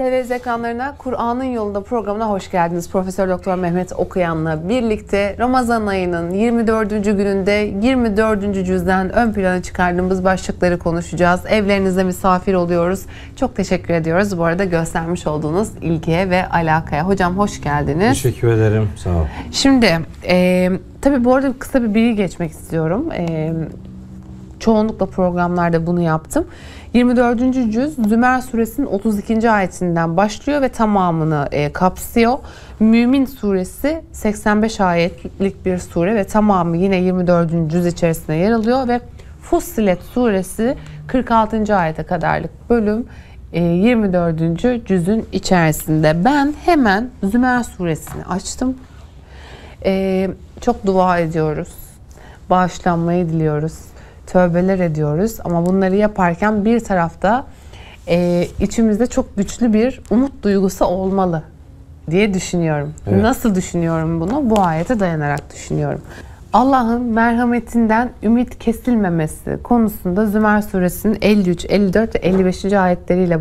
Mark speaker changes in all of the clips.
Speaker 1: TVZ ekranlarına Kur'an'ın yolunda programına hoş geldiniz. Profesör Doktor Mehmet Okuyan'la birlikte Ramazan ayının 24. gününde 24. cüzden ön plana çıkardığımız başlıkları konuşacağız. Evlerinize misafir oluyoruz. Çok teşekkür ediyoruz bu arada göstermiş olduğunuz ilgiye ve alakaya. Hocam hoş geldiniz.
Speaker 2: Teşekkür ederim. Sağ ol.
Speaker 1: Şimdi e, tabii bu arada kısa bir bilgi geçmek istiyorum. E, Çoğunlukla programlarda bunu yaptım. 24. cüz Zümer suresinin 32. ayetinden başlıyor ve tamamını e, kapsıyor. Mümin suresi 85 ayetlik bir sure ve tamamı yine 24. cüz içerisinde yer alıyor ve Fussilet suresi 46. ayete kadarlık bölüm 24. E, cüzün içerisinde. Ben hemen Zümer suresini açtım. Ee, çok dua ediyoruz. Bağışlanmayı diliyoruz tövbeler ediyoruz. Ama bunları yaparken bir tarafta e, içimizde çok güçlü bir umut duygusu olmalı diye düşünüyorum. Evet. Nasıl düşünüyorum bunu? Bu ayete dayanarak düşünüyorum. Allah'ın merhametinden ümit kesilmemesi konusunda Zümer suresinin 53, 54 ve 55. ayetleriyle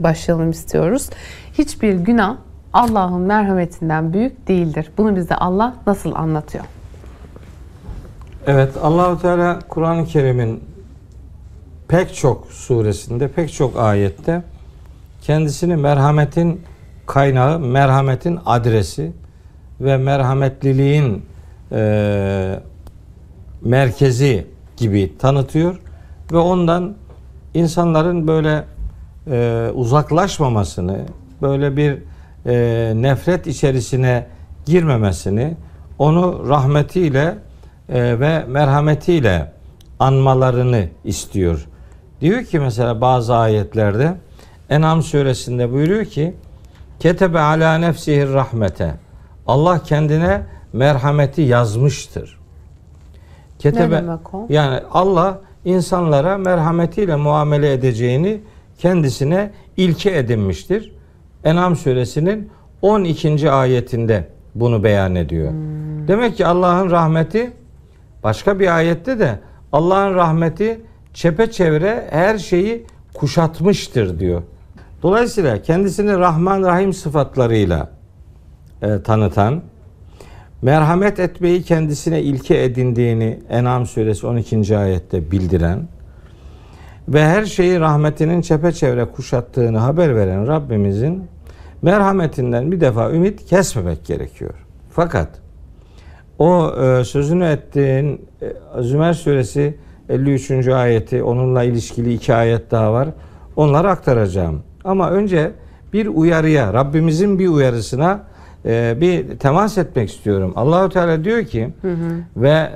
Speaker 1: başlayalım istiyoruz. Hiçbir günah Allah'ın merhametinden büyük değildir. Bunu bize Allah nasıl anlatıyor?
Speaker 2: Evet Allahu Teala Kur'an-ı Kerim'in pek çok suresinde, pek çok ayette kendisini merhametin kaynağı, merhametin adresi ve merhametliliğin e, merkezi gibi tanıtıyor ve ondan insanların böyle e, uzaklaşmamasını, böyle bir e, nefret içerisine girmemesini, onu rahmetiyle ee, ve merhametiyle anmalarını istiyor. Diyor ki mesela bazı ayetlerde En'am suresinde buyuruyor ki Ketebe ala nefsihir rahmete Allah kendine merhameti yazmıştır. Ketebe yani Allah insanlara merhametiyle muamele edeceğini kendisine ilke edinmiştir. En'am suresinin 12. ayetinde bunu beyan ediyor. Hmm. Demek ki Allah'ın rahmeti Başka bir ayette de Allah'ın rahmeti çepeçevre her şeyi kuşatmıştır diyor. Dolayısıyla kendisini Rahman Rahim sıfatlarıyla e, tanıtan, merhamet etmeyi kendisine ilke edindiğini En'am suresi 12. ayette bildiren ve her şeyi rahmetinin çepeçevre kuşattığını haber veren Rabbimizin merhametinden bir defa ümit kesmemek gerekiyor. Fakat o e, sözünü ettiğin e, Zümer suresi 53. ayeti onunla ilişkili iki ayet daha var. Onları aktaracağım. Ama önce bir uyarıya, Rabbimizin bir uyarısına e, bir temas etmek istiyorum. Allahu Teala diyor ki ve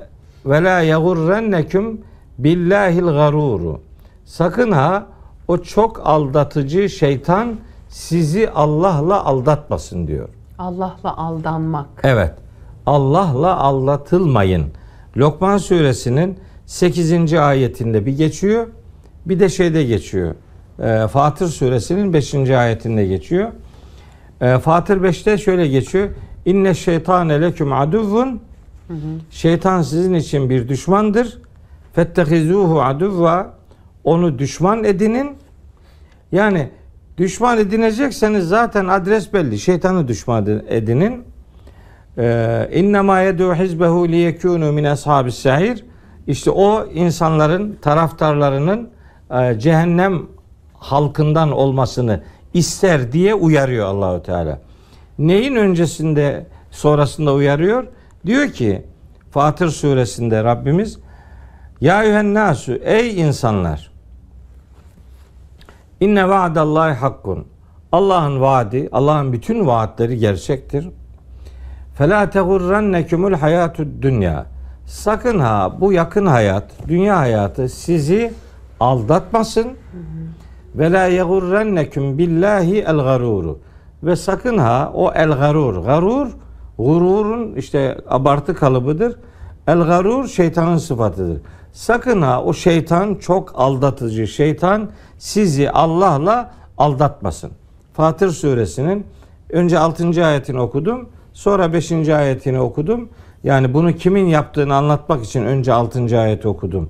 Speaker 2: ve la yagurrenneküm billahil garuru. Sakın ha o çok aldatıcı şeytan sizi Allah'la aldatmasın diyor.
Speaker 1: Allah'la aldanmak.
Speaker 2: Evet. Allah'la aldatılmayın. Lokman suresinin 8. ayetinde bir geçiyor. Bir de şeyde geçiyor. E, Fatır suresinin 5. ayetinde geçiyor. E, Fatır 5'te şöyle geçiyor. İnne şeytane leküm aduvun. Şeytan sizin için bir düşmandır. Fettehizuhu aduvva. Onu düşman edinin. Yani düşman edinecekseniz zaten adres belli. Şeytanı düşman edinin. Ee, İnnemâ yedû hizbehu liyekûnû min ashabis sahir. İşte o insanların taraftarlarının e, cehennem halkından olmasını ister diye uyarıyor Allahu Teala. Neyin öncesinde sonrasında uyarıyor? Diyor ki Fatır suresinde Rabbimiz Ya yuhennasu ey insanlar İnne vaadallahi hakkun. Allah'ın vaadi, Allah'ın bütün vaatleri gerçektir. فَلَا تَغُرَّنَّكُمُ الْحَيَاتُ dünya. Sakın ha bu yakın hayat, dünya hayatı sizi aldatmasın. Ve la yagurrenneküm billahi el Ve sakın ha o el garur. Garur gururun işte abartı kalıbıdır. El garur şeytanın sıfatıdır. Sakın ha o şeytan çok aldatıcı. Şeytan sizi Allah'la aldatmasın. Fatır suresinin önce 6. ayetini okudum. Sonra 5. ayetini okudum. Yani bunu kimin yaptığını anlatmak için önce 6. ayeti okudum.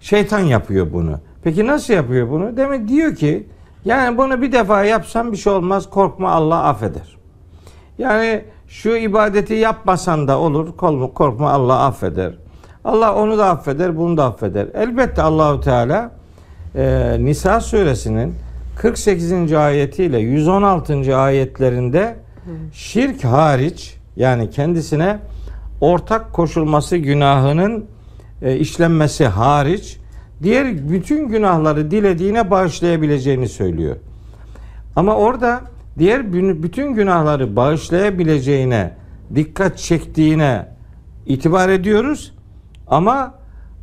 Speaker 2: Şeytan yapıyor bunu. Peki nasıl yapıyor bunu? Demek diyor ki yani bunu bir defa yapsan bir şey olmaz. Korkma Allah affeder. Yani şu ibadeti yapmasan da olur. Korkma Allah affeder. Allah onu da affeder, bunu da affeder. Elbette Allahu Teala e, Nisa suresinin 48. ayetiyle 116. ayetlerinde Şirk hariç yani kendisine ortak koşulması günahının e, işlenmesi hariç diğer bütün günahları dilediğine bağışlayabileceğini söylüyor. Ama orada diğer bütün günahları bağışlayabileceğine dikkat çektiğine itibar ediyoruz. Ama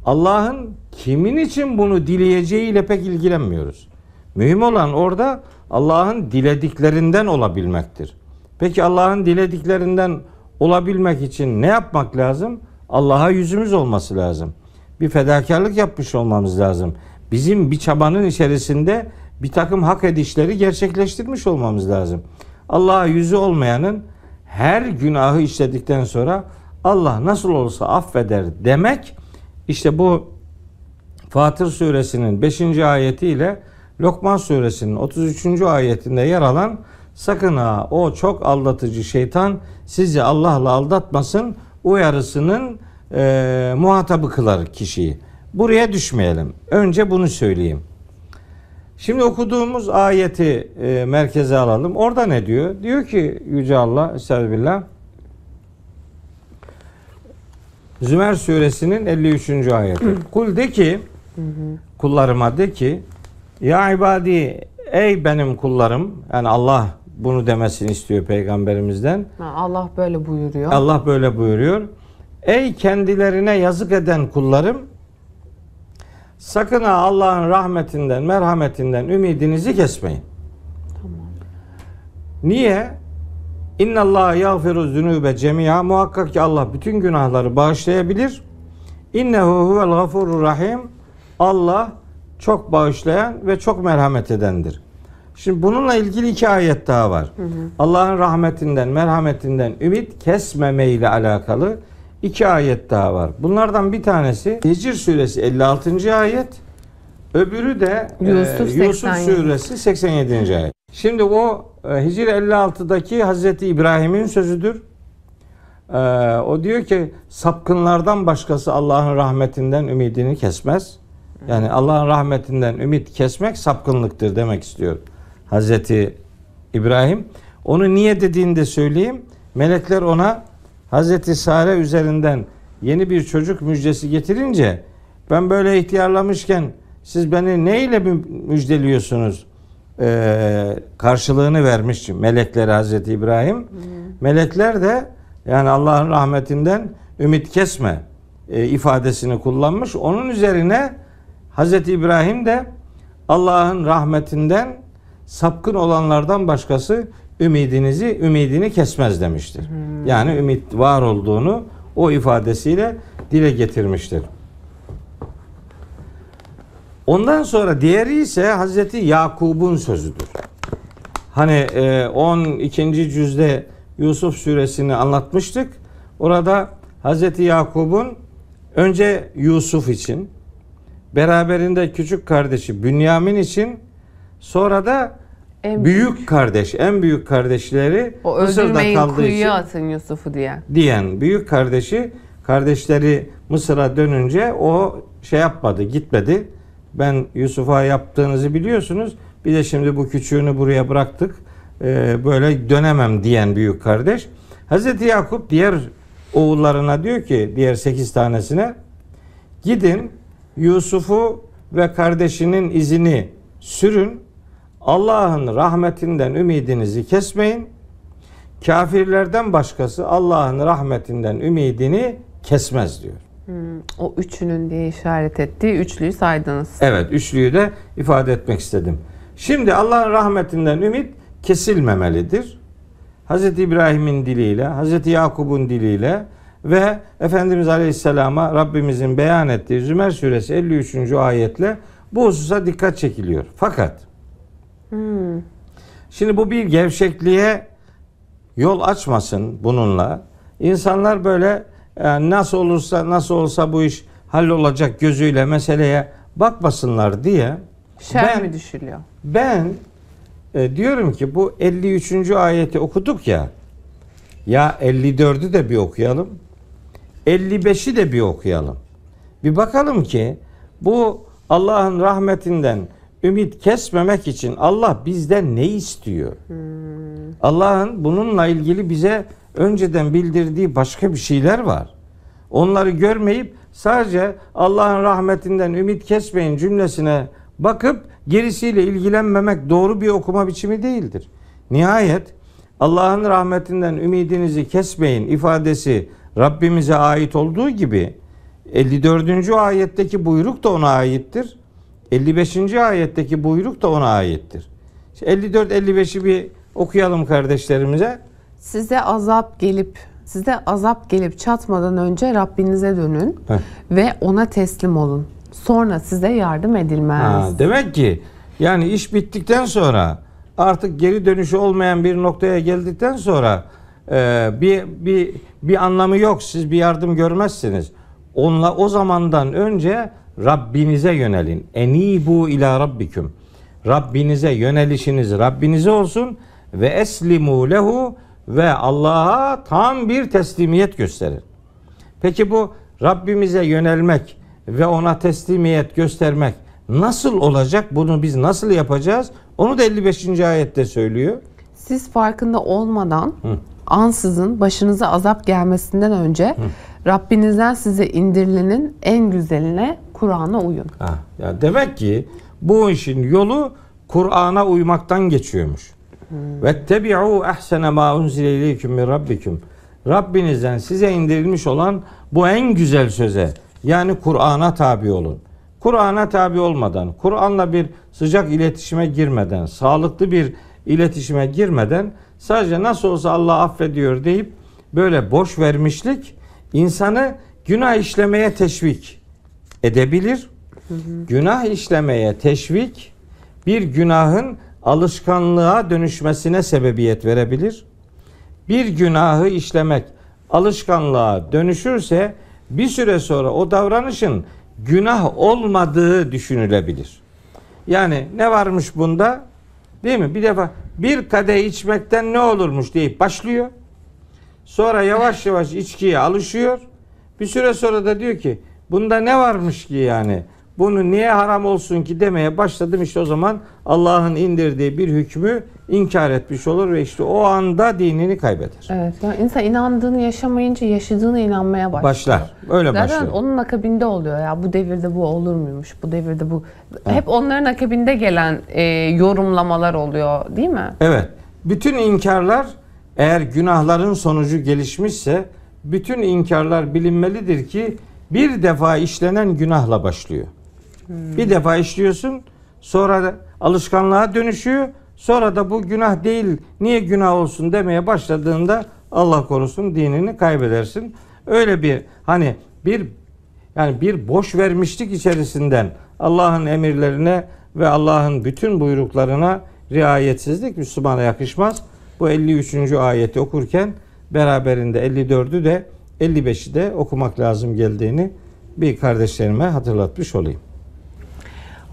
Speaker 2: Allah'ın kimin için bunu dileyeceğiyle pek ilgilenmiyoruz. Mühim olan orada Allah'ın dilediklerinden olabilmektir. Peki Allah'ın dilediklerinden olabilmek için ne yapmak lazım? Allah'a yüzümüz olması lazım. Bir fedakarlık yapmış olmamız lazım. Bizim bir çabanın içerisinde bir takım hak edişleri gerçekleştirmiş olmamız lazım. Allah'a yüzü olmayanın her günahı işledikten sonra Allah nasıl olsa affeder demek işte bu Fatır suresinin 5. ayetiyle Lokman suresinin 33. ayetinde yer alan Sakın ha o çok aldatıcı şeytan sizi Allah'la aldatmasın uyarısının e, muhatabı kılar kişiyi. Buraya düşmeyelim. Önce bunu söyleyeyim. Şimdi okuduğumuz ayeti e, merkeze alalım. Orada ne diyor? Diyor ki Yüce Allah Estağfirullah Zümer suresinin 53. ayeti. Kul de ki kullarıma de ki ya ibadi ey benim kullarım yani Allah bunu demesini istiyor peygamberimizden.
Speaker 1: Allah böyle buyuruyor.
Speaker 2: Allah böyle buyuruyor. Ey kendilerine yazık eden kullarım sakın ha Allah'ın rahmetinden, merhametinden ümidinizi kesmeyin. Tamam. Niye? İnna Allah yağfiru zünube cemia muhakkak ki Allah bütün günahları bağışlayabilir. İnnehu huvel gafurur rahim. Allah çok bağışlayan ve çok merhamet edendir. Şimdi bununla ilgili iki ayet daha var. Allah'ın rahmetinden, merhametinden ümit kesmeme ile alakalı iki ayet daha var. Bunlardan bir tanesi Hicr suresi 56. ayet. Öbürü de Yusuf, e, Yusuf suresi 87. ayet. Şimdi o e, Hicr 56'daki Hazreti İbrahim'in sözüdür. E, o diyor ki sapkınlardan başkası Allah'ın rahmetinden ümidini kesmez. Yani Allah'ın rahmetinden ümit kesmek sapkınlıktır demek istiyor. Hazreti İbrahim. Onu niye dediğini de söyleyeyim. Melekler ona Hazreti Sare üzerinden yeni bir çocuk müjdesi getirince ben böyle ihtiyarlamışken siz beni neyle müjdeliyorsunuz? Ee, karşılığını vermiş Melekler Hazreti İbrahim. Hmm. Melekler de yani Allah'ın rahmetinden ümit kesme e, ifadesini kullanmış. Onun üzerine Hazreti İbrahim de Allah'ın rahmetinden sapkın olanlardan başkası ümidinizi ümidini kesmez demiştir. Hmm. Yani ümit var olduğunu o ifadesiyle dile getirmiştir. Ondan sonra diğeri ise Hazreti Yakub'un sözüdür. Hani 12. E, cüzde Yusuf suresini anlatmıştık. Orada Hazreti Yakub'un önce Yusuf için beraberinde küçük kardeşi Bünyamin için sonra da en büyük, büyük kardeş, en büyük kardeşleri o Mısır'da kaldığı kuyuya için
Speaker 1: atın Yusuf'u diyen.
Speaker 2: Diyen büyük kardeşi kardeşleri Mısır'a dönünce o şey yapmadı, gitmedi. Ben Yusuf'a yaptığınızı biliyorsunuz. Bir de şimdi bu küçüğünü buraya bıraktık. Ee, böyle dönemem diyen büyük kardeş. Hazreti Yakup diğer oğullarına diyor ki diğer sekiz tanesine gidin Yusuf'u ve kardeşinin izini sürün Allah'ın rahmetinden ümidinizi kesmeyin. Kafirlerden başkası Allah'ın rahmetinden ümidini kesmez diyor.
Speaker 1: Hmm, o üçünün diye işaret ettiği üçlüyü saydınız.
Speaker 2: Evet üçlüyü de ifade etmek istedim. Şimdi Allah'ın rahmetinden ümit kesilmemelidir. Hz. İbrahim'in diliyle, Hz. Yakub'un diliyle ve Efendimiz Aleyhisselam'a Rabbimizin beyan ettiği Zümer Suresi 53. ayetle bu hususa dikkat çekiliyor. Fakat Hmm. Şimdi bu bir gevşekliğe yol açmasın bununla. İnsanlar böyle e, nasıl olursa nasıl olsa bu iş hallolacak gözüyle meseleye bakmasınlar diye.
Speaker 1: Şer ben, mi düşülüyor?
Speaker 2: Ben e, diyorum ki bu 53. ayeti okuduk ya. Ya 54'ü de bir okuyalım. 55'i de bir okuyalım. Bir bakalım ki bu Allah'ın rahmetinden ümit kesmemek için Allah bizden ne istiyor? Allah'ın bununla ilgili bize önceden bildirdiği başka bir şeyler var. Onları görmeyip sadece Allah'ın rahmetinden ümit kesmeyin cümlesine bakıp gerisiyle ilgilenmemek doğru bir okuma biçimi değildir. Nihayet Allah'ın rahmetinden ümidinizi kesmeyin ifadesi Rabbimize ait olduğu gibi 54. ayetteki buyruk da ona aittir. 55. ayetteki buyruk da ona aittir. 54-55'i bir okuyalım kardeşlerimize.
Speaker 1: Size azap gelip size azap gelip çatmadan önce Rabbinize dönün Heh. ve ona teslim olun. Sonra size yardım edilmez. Ha,
Speaker 2: demek ki yani iş bittikten sonra artık geri dönüşü olmayan bir noktaya geldikten sonra e, bir bir bir anlamı yok. Siz bir yardım görmezsiniz. Onla o zamandan önce Rabbinize yönelin. Eni bu ila rabbiküm. Rabbinize yönelişiniz Rabbinize olsun ve eslimu lehu ve Allah'a tam bir teslimiyet gösterin. Peki bu Rabbimize yönelmek ve ona teslimiyet göstermek nasıl olacak? Bunu biz nasıl yapacağız? Onu da 55. ayette söylüyor.
Speaker 1: Siz farkında olmadan Hı. ansızın başınıza azap gelmesinden önce Hı. Rabbinizden size indirilenin en güzeline Kur'an'a uyun.
Speaker 2: Ha, ya demek ki bu işin yolu Kur'an'a uymaktan geçiyormuş. Hmm. Ve tebi'u ehsene ma unzile ileyküm min rabbikum. Rabbinizden size indirilmiş olan bu en güzel söze yani Kur'an'a tabi olun. Kur'an'a tabi olmadan, Kur'an'la bir sıcak iletişime girmeden, sağlıklı bir iletişime girmeden sadece nasıl olsa Allah affediyor deyip böyle boş vermişlik insanı günah işlemeye teşvik edebilir. Hı hı. Günah işlemeye teşvik bir günahın alışkanlığa dönüşmesine sebebiyet verebilir. Bir günahı işlemek alışkanlığa dönüşürse bir süre sonra o davranışın günah olmadığı düşünülebilir. Yani ne varmış bunda? Değil mi? Bir defa bir kadeh içmekten ne olurmuş deyip başlıyor. Sonra yavaş yavaş içkiye alışıyor. Bir süre sonra da diyor ki Bunda ne varmış ki yani? Bunu niye haram olsun ki demeye başladım işte o zaman Allah'ın indirdiği bir hükmü inkar etmiş olur ve işte o anda dinini kaybeder.
Speaker 1: Evet. Yani insan inandığını yaşamayınca yaşadığını inanmaya başlar. Başlar. Öyle Zaten başlar. onun akabinde oluyor ya bu devirde bu olur muymuş? Bu devirde bu. Evet. Hep onların akabinde gelen e, yorumlamalar oluyor değil mi?
Speaker 2: Evet. Bütün inkarlar eğer günahların sonucu gelişmişse bütün inkarlar bilinmelidir ki bir defa işlenen günahla başlıyor. Hmm. Bir defa işliyorsun sonra alışkanlığa dönüşüyor. Sonra da bu günah değil niye günah olsun demeye başladığında Allah korusun dinini kaybedersin. Öyle bir hani bir yani bir boş vermişlik içerisinden Allah'ın emirlerine ve Allah'ın bütün buyruklarına riayetsizlik Müslümana yakışmaz. Bu 53. ayeti okurken beraberinde 54'ü de 55'i de okumak lazım geldiğini bir kardeşlerime hatırlatmış olayım.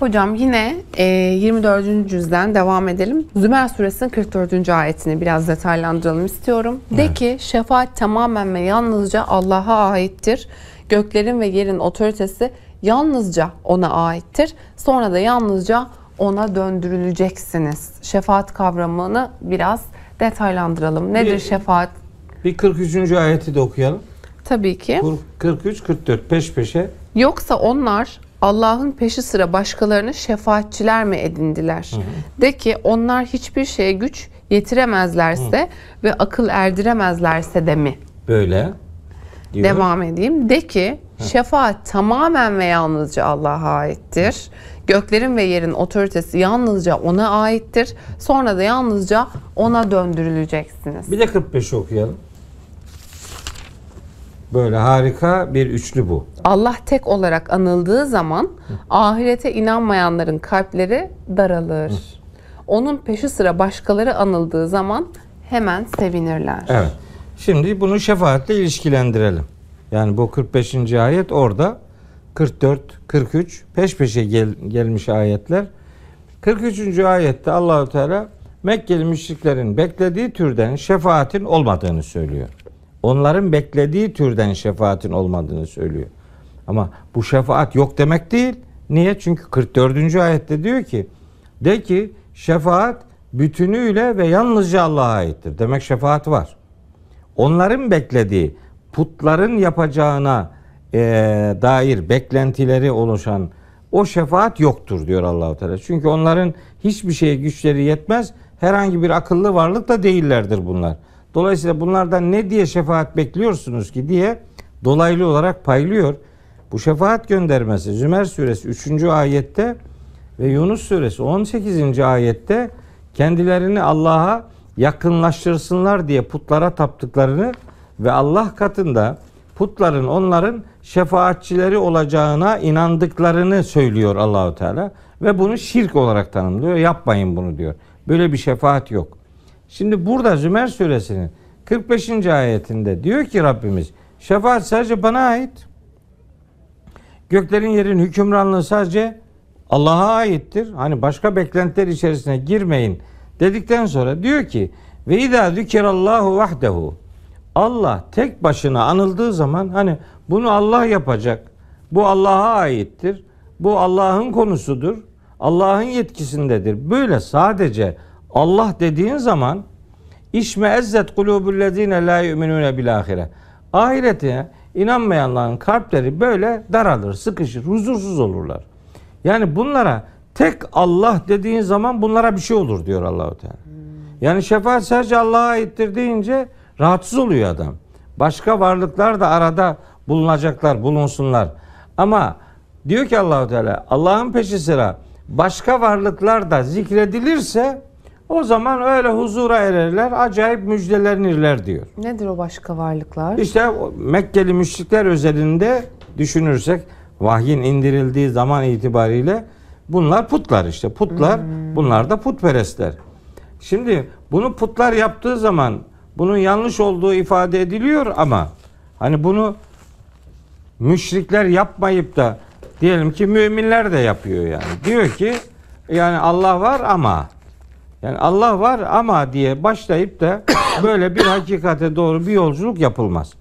Speaker 1: Hocam yine 24. E, cüzden devam edelim. Zümer suresinin 44. ayetini biraz detaylandıralım istiyorum. De evet. ki şefaat tamamen ve yalnızca Allah'a aittir. Göklerin ve yerin otoritesi yalnızca ona aittir. Sonra da yalnızca ona döndürüleceksiniz. Şefaat kavramını biraz detaylandıralım. Nedir bir, şefaat?
Speaker 2: Bir 43. ayeti de okuyalım. Tabii ki. 43 44 peş peşe.
Speaker 1: Yoksa onlar Allah'ın peşi sıra başkalarını şefaatçiler mi edindiler? Hı hı. De ki onlar hiçbir şeye güç yetiremezlerse hı. ve akıl erdiremezlerse de mi?
Speaker 2: Böyle. Diyor. Devam
Speaker 1: edeyim. De ki şefaat tamamen ve yalnızca Allah'a aittir. Göklerin ve yerin otoritesi yalnızca ona aittir. Sonra da yalnızca ona döndürüleceksiniz.
Speaker 2: Bir de 45'i okuyalım. Böyle harika bir üçlü bu.
Speaker 1: Allah tek olarak anıldığı zaman ahirete inanmayanların kalpleri daralır. Hı. Onun peşi sıra başkaları anıldığı zaman hemen sevinirler. Evet.
Speaker 2: Şimdi bunu şefaatle ilişkilendirelim. Yani bu 45. ayet orada 44, 43 peş peşe gel, gelmiş ayetler. 43. ayette Allahu Teala Mekkeli müşriklerin beklediği türden şefaatin olmadığını söylüyor onların beklediği türden şefaatin olmadığını söylüyor. Ama bu şefaat yok demek değil. Niye? Çünkü 44. ayette diyor ki de ki şefaat bütünüyle ve yalnızca Allah'a aittir. Demek şefaat var. Onların beklediği putların yapacağına e, dair beklentileri oluşan o şefaat yoktur diyor Allahu Teala. Çünkü onların hiçbir şeye güçleri yetmez. Herhangi bir akıllı varlık da değillerdir bunlar. Dolayısıyla bunlardan ne diye şefaat bekliyorsunuz ki diye dolaylı olarak paylıyor. Bu şefaat göndermesi Zümer suresi 3. ayette ve Yunus suresi 18. ayette kendilerini Allah'a yakınlaştırsınlar diye putlara taptıklarını ve Allah katında putların onların şefaatçileri olacağına inandıklarını söylüyor Allahu Teala ve bunu şirk olarak tanımlıyor. Yapmayın bunu diyor. Böyle bir şefaat yok. Şimdi burada Zümer suresinin 45. ayetinde diyor ki Rabbimiz şefaat sadece bana ait. Göklerin yerin hükümranlığı sadece Allah'a aittir. Hani başka beklentiler içerisine girmeyin dedikten sonra diyor ki ve idâ zükirallahu vahdehu Allah tek başına anıldığı zaman hani bunu Allah yapacak. Bu Allah'a aittir. Bu Allah'ın konusudur. Allah'ın yetkisindedir. Böyle sadece Allah dediğin zaman işme ezzet kulubullezine la yu'minune bil ahire. Ahirete inanmayanların kalpleri böyle daralır, sıkışır, huzursuz olurlar. Yani bunlara tek Allah dediğin zaman bunlara bir şey olur diyor Allahu Teala. Yani şefaat sadece Allah'a aittir deyince rahatsız oluyor adam. Başka varlıklar da arada bulunacaklar, bulunsunlar. Ama diyor ki Allahu Teala Allah'ın peşi sıra başka varlıklar da zikredilirse o zaman öyle huzura ererler, acayip müjdelenirler diyor.
Speaker 1: Nedir o başka varlıklar?
Speaker 2: İşte Mekkeli müşrikler özelinde düşünürsek vahyin indirildiği zaman itibariyle bunlar putlar işte. Putlar, hmm. bunlar da putperestler. Şimdi bunu putlar yaptığı zaman bunun yanlış olduğu ifade ediliyor ama hani bunu müşrikler yapmayıp da diyelim ki müminler de yapıyor yani. Diyor ki yani Allah var ama yani Allah var ama diye başlayıp da böyle bir hakikate doğru bir yolculuk yapılmaz.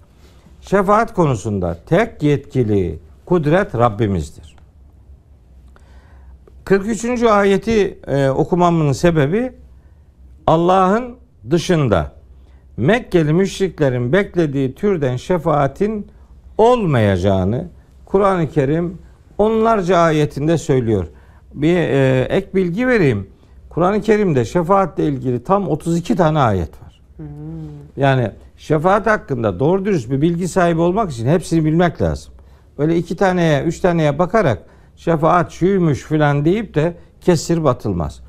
Speaker 2: Şefaat konusunda tek yetkili kudret Rabbimizdir. 43. ayeti e, okumamın sebebi Allah'ın dışında Mekkeli müşriklerin beklediği türden şefaatin olmayacağını Kur'an-ı Kerim onlarca ayetinde söylüyor. Bir e, ek bilgi vereyim. Kur'an-ı Kerim'de şefaatle ilgili tam 32 tane ayet var. Yani şefaat hakkında doğru dürüst bir bilgi sahibi olmak için hepsini bilmek lazım. Böyle iki taneye, üç taneye bakarak şefaat şuymuş filan deyip de kesir batılmaz.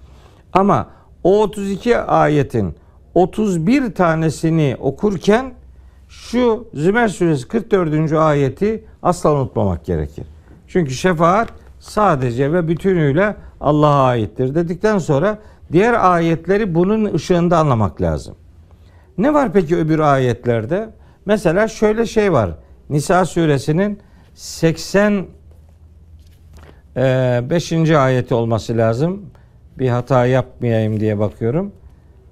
Speaker 2: Ama o 32 ayetin 31 tanesini okurken şu Zümer suresi 44. ayeti asla unutmamak gerekir. Çünkü şefaat sadece ve bütünüyle Allah'a aittir dedikten sonra diğer ayetleri bunun ışığında anlamak lazım. Ne var peki öbür ayetlerde? Mesela şöyle şey var. Nisa suresinin 85. E, ayeti olması lazım. Bir hata yapmayayım diye bakıyorum.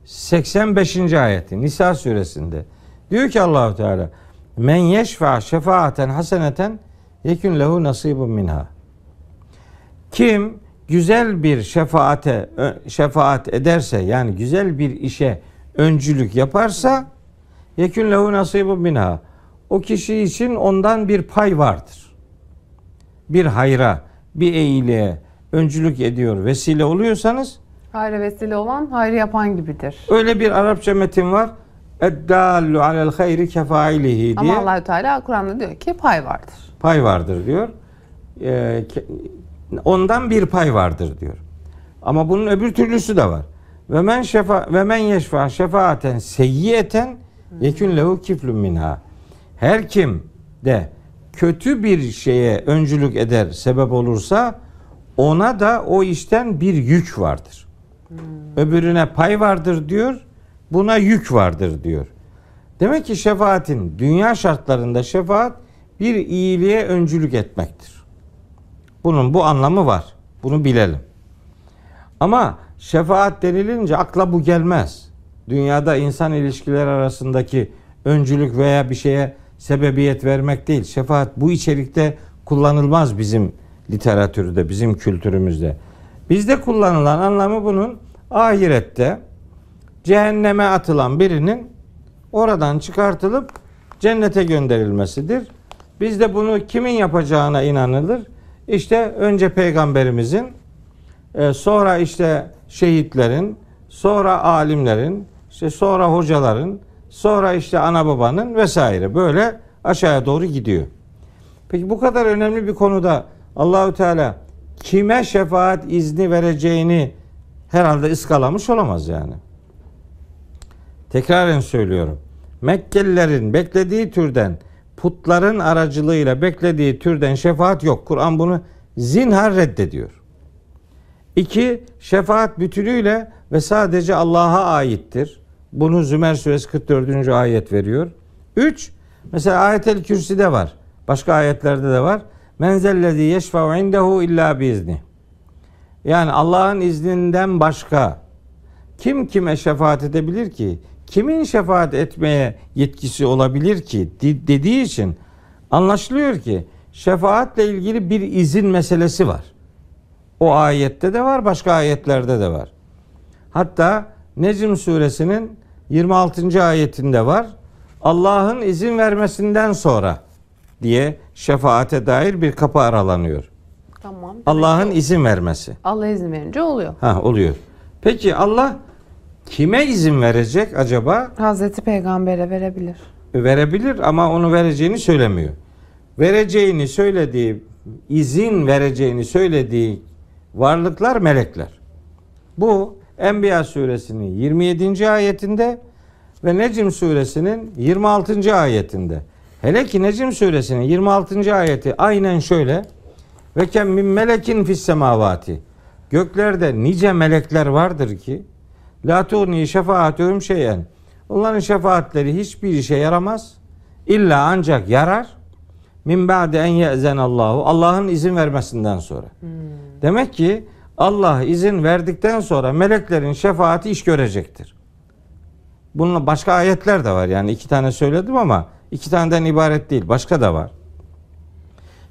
Speaker 2: 85. ayeti Nisa suresinde. Diyor ki Allahu Teala: "Men yeşfa şefaaten haseneten yekun lehu nasibun minha." Kim güzel bir şefaate şefaat ederse yani güzel bir işe öncülük yaparsa yekün lehu nasibu minha. O kişi için ondan bir pay vardır. Bir hayra, bir iyiliğe öncülük ediyor, vesile oluyorsanız
Speaker 1: Hayra vesile olan hayrı yapan gibidir.
Speaker 2: Öyle bir Arapça metin var. Eddallu alel hayri kefailihi diye. Ama
Speaker 1: Allahü Teala Kur'an'da diyor ki pay vardır.
Speaker 2: Pay vardır diyor. Ee, ondan bir pay vardır diyor. Ama bunun öbür türlüsü de var. Ve men şefa ve men yeşfa şefaaten seyyiyeten yekun lehu kiflun minha. Her kim de kötü bir şeye öncülük eder, sebep olursa ona da o işten bir yük vardır. Hmm. Öbürüne pay vardır diyor. Buna yük vardır diyor. Demek ki şefaatin dünya şartlarında şefaat bir iyiliğe öncülük etmektir. Bunun bu anlamı var. Bunu bilelim. Ama şefaat denilince akla bu gelmez. Dünyada insan ilişkileri arasındaki öncülük veya bir şeye sebebiyet vermek değil. Şefaat bu içerikte kullanılmaz bizim literatürde, bizim kültürümüzde. Bizde kullanılan anlamı bunun ahirette cehenneme atılan birinin oradan çıkartılıp cennete gönderilmesidir. Bizde bunu kimin yapacağına inanılır? İşte önce peygamberimizin, e, sonra işte şehitlerin, sonra alimlerin, işte sonra hocaların, sonra işte ana babanın vesaire böyle aşağıya doğru gidiyor. Peki bu kadar önemli bir konuda Allahü Teala kime şefaat izni vereceğini herhalde ıskalamış olamaz yani. Tekraren söylüyorum. Mekkelilerin beklediği türden putların aracılığıyla beklediği türden şefaat yok. Kur'an bunu zinhar reddediyor. İki, şefaat bütünüyle ve sadece Allah'a aittir. Bunu Zümer Suresi 44. ayet veriyor. Üç, mesela ayetel kürsüde var. Başka ayetlerde de var. Men zellezî yeşfa'u indehu illa biizni. Yani Allah'ın izninden başka kim kime şefaat edebilir ki? kimin şefaat etmeye yetkisi olabilir ki dediği için anlaşılıyor ki şefaatle ilgili bir izin meselesi var. O ayette de var, başka ayetlerde de var. Hatta Necm suresinin 26. ayetinde var. Allah'ın izin vermesinden sonra diye şefaate dair bir kapı aralanıyor.
Speaker 1: Tamam. Allah'ın
Speaker 2: izin vermesi.
Speaker 1: Allah izin verince oluyor.
Speaker 2: Ha oluyor. Peki Allah kime izin verecek acaba?
Speaker 1: Hazreti Peygamber'e verebilir.
Speaker 2: Verebilir ama onu vereceğini söylemiyor. Vereceğini söylediği, izin vereceğini söylediği varlıklar melekler. Bu Enbiya suresinin 27. ayetinde ve Necim suresinin 26. ayetinde. Hele ki Necim suresinin 26. ayeti aynen şöyle. Ve kem min melekin fis Göklerde nice melekler vardır ki La tuğni şefaatühüm şeyen. Onların şefaatleri hiçbir işe yaramaz. İlla ancak yarar. Min ba'de en ye'zen Allahu. Allah'ın izin vermesinden sonra. Hmm. Demek ki Allah izin verdikten sonra meleklerin şefaati iş görecektir. Bununla başka ayetler de var. Yani iki tane söyledim ama iki taneden ibaret değil. Başka da var.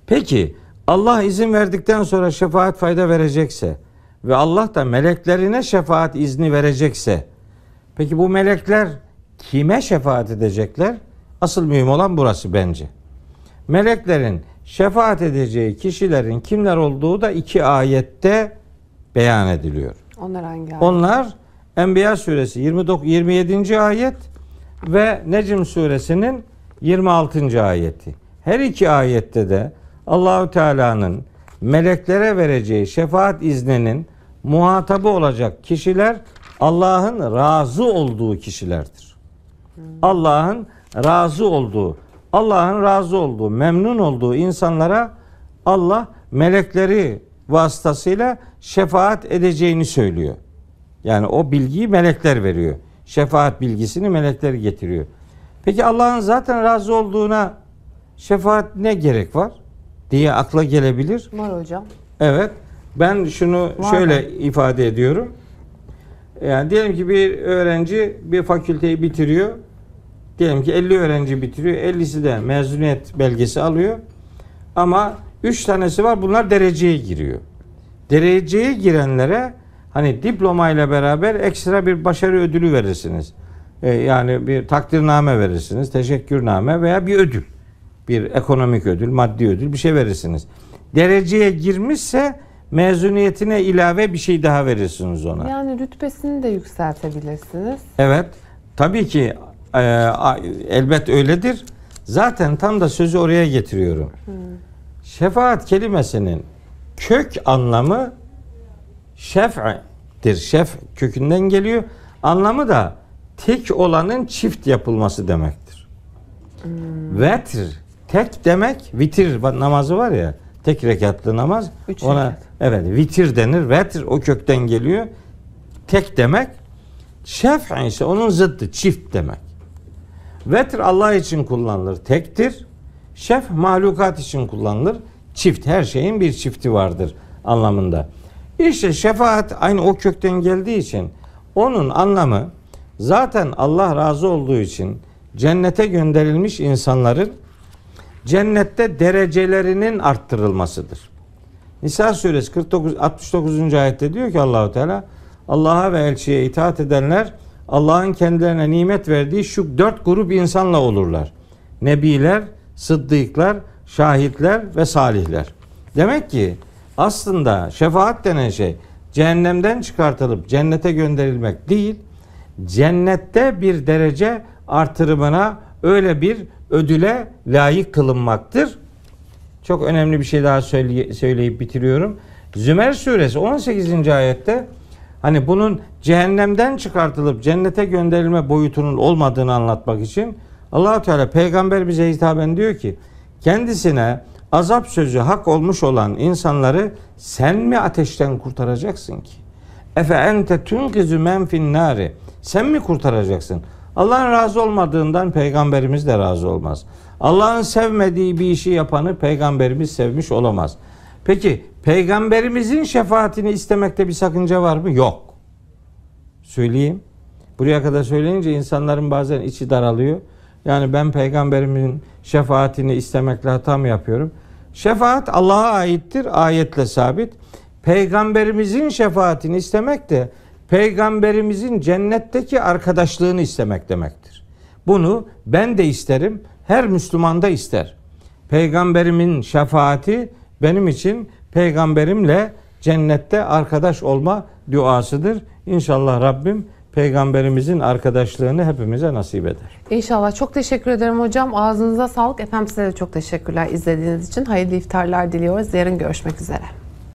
Speaker 2: Peki Allah izin verdikten sonra şefaat fayda verecekse ve Allah da meleklerine şefaat izni verecekse peki bu melekler kime şefaat edecekler? Asıl mühim olan burası bence. Meleklerin şefaat edeceği kişilerin kimler olduğu da iki ayette beyan ediliyor.
Speaker 1: Onlar hangi ayet? Onlar
Speaker 2: Enbiya suresi 29 27. ayet ve Necim suresinin 26. ayeti. Her iki ayette de Allahü Teala'nın meleklere vereceği şefaat izninin muhatabı olacak kişiler Allah'ın razı olduğu kişilerdir. Allah'ın razı olduğu, Allah'ın razı olduğu, memnun olduğu insanlara Allah melekleri vasıtasıyla şefaat edeceğini söylüyor. Yani o bilgiyi melekler veriyor. Şefaat bilgisini melekler getiriyor. Peki Allah'ın zaten razı olduğuna şefaat ne gerek var diye akla gelebilir. Var hocam. Evet. Ben şunu Var şöyle mı? ifade ediyorum. Yani diyelim ki bir öğrenci bir fakülteyi bitiriyor. Diyelim ki 50 öğrenci bitiriyor. 50'si de mezuniyet belgesi alıyor. Ama 3 tanesi var. Bunlar dereceye giriyor. Dereceye girenlere hani diplomayla beraber ekstra bir başarı ödülü verirsiniz. Ee, yani bir takdirname verirsiniz, teşekkürname veya bir ödül. Bir ekonomik ödül, maddi ödül bir şey verirsiniz. Dereceye girmişse mezuniyetine ilave bir şey daha verirsiniz ona.
Speaker 1: Yani rütbesini de yükseltebilirsiniz.
Speaker 2: Evet. Tabii ki e, elbet öyledir. Zaten tam da sözü oraya getiriyorum. Hmm. Şefaat kelimesinin kök anlamı şef'dir. Şef kökünden geliyor. Anlamı da tek olanın çift yapılması demektir. Hmm. Vetr tek demek vitir namazı var ya. Tek rekatlı namaz. Üç ona rekat. evet vitir denir. Vetir o kökten geliyor. Tek demek. Şef ise onun zıttı çift demek. Vetir Allah için kullanılır. Tektir. Şef mahlukat için kullanılır. Çift her şeyin bir çifti vardır anlamında. İşte şefaat aynı o kökten geldiği için onun anlamı zaten Allah razı olduğu için cennete gönderilmiş insanların cennette derecelerinin arttırılmasıdır. Nisa suresi 49 69. ayette diyor ki Allahu Teala Allah'a ve elçiye itaat edenler Allah'ın kendilerine nimet verdiği şu dört grup insanla olurlar. Nebiler, sıddıklar, şahitler ve salihler. Demek ki aslında şefaat denen şey cehennemden çıkartılıp cennete gönderilmek değil, cennette bir derece artırımına öyle bir ödüle layık kılınmaktır. Çok önemli bir şey daha söyleyip bitiriyorum. Zümer suresi 18. ayette hani bunun cehennemden çıkartılıp cennete gönderilme boyutunun olmadığını anlatmak için Allahu Teala peygamber bize hitaben diyor ki kendisine azap sözü hak olmuş olan insanları sen mi ateşten kurtaracaksın ki? Efe ente tunkizu men fin nari. Sen mi kurtaracaksın? Allah'ın razı olmadığından peygamberimiz de razı olmaz. Allah'ın sevmediği bir işi yapanı peygamberimiz sevmiş olamaz. Peki peygamberimizin şefaatini istemekte bir sakınca var mı? Yok. Söyleyeyim. Buraya kadar söyleyince insanların bazen içi daralıyor. Yani ben Peygamberimizin şefaatini istemekle hata mı yapıyorum? Şefaat Allah'a aittir. Ayetle sabit. Peygamberimizin şefaatini istemek de peygamberimizin cennetteki arkadaşlığını istemek demektir. Bunu ben de isterim, her Müslüman da ister. Peygamberimin şefaati benim için peygamberimle cennette arkadaş olma duasıdır. İnşallah Rabbim peygamberimizin arkadaşlığını hepimize nasip eder.
Speaker 1: İnşallah. Çok teşekkür ederim hocam. Ağzınıza sağlık. Efendim size de çok teşekkürler izlediğiniz için. Hayırlı iftarlar diliyoruz. Yarın görüşmek üzere.